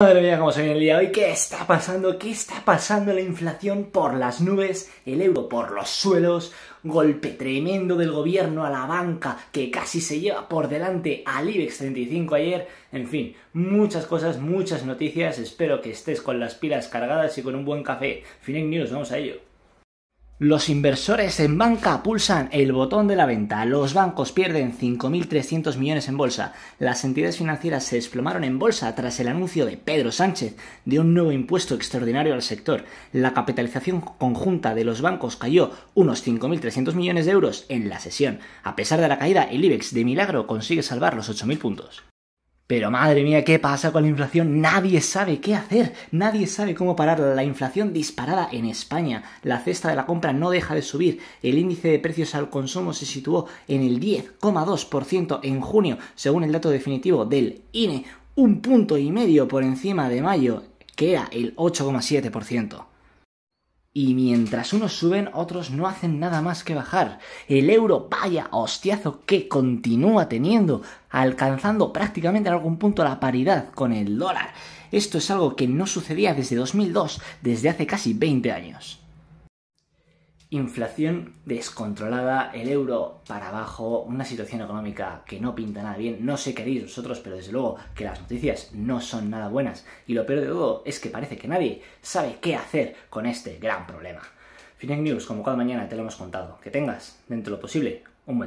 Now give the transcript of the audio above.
Madre mía, cómo se viene el día hoy. ¿Qué está pasando? ¿Qué está pasando? La inflación por las nubes, el euro por los suelos, golpe tremendo del gobierno a la banca que casi se lleva por delante al IBEX 35 ayer. En fin, muchas cosas, muchas noticias. Espero que estés con las pilas cargadas y con un buen café. Finec News, vamos a ello. Los inversores en banca pulsan el botón de la venta. Los bancos pierden 5.300 millones en bolsa. Las entidades financieras se desplomaron en bolsa tras el anuncio de Pedro Sánchez de un nuevo impuesto extraordinario al sector. La capitalización conjunta de los bancos cayó unos 5.300 millones de euros en la sesión. A pesar de la caída, el IBEX de milagro consigue salvar los 8.000 puntos. Pero madre mía, ¿qué pasa con la inflación? Nadie sabe qué hacer, nadie sabe cómo parar La inflación disparada en España, la cesta de la compra no deja de subir, el índice de precios al consumo se situó en el 10,2% en junio, según el dato definitivo del INE, un punto y medio por encima de mayo, que era el 8,7% y mientras unos suben, otros no hacen nada más que bajar. El euro, vaya hostiazo que continúa teniendo, alcanzando prácticamente en algún punto la paridad con el dólar. Esto es algo que no sucedía desde 2002, desde hace casi 20 años. Inflación descontrolada, el euro para abajo, una situación económica que no pinta nada bien. No sé qué haréis vosotros, pero desde luego que las noticias no son nada buenas. Y lo peor de todo es que parece que nadie sabe qué hacer con este gran problema. Finec News, como cada mañana te lo hemos contado. Que tengas, dentro de lo posible, un buen día.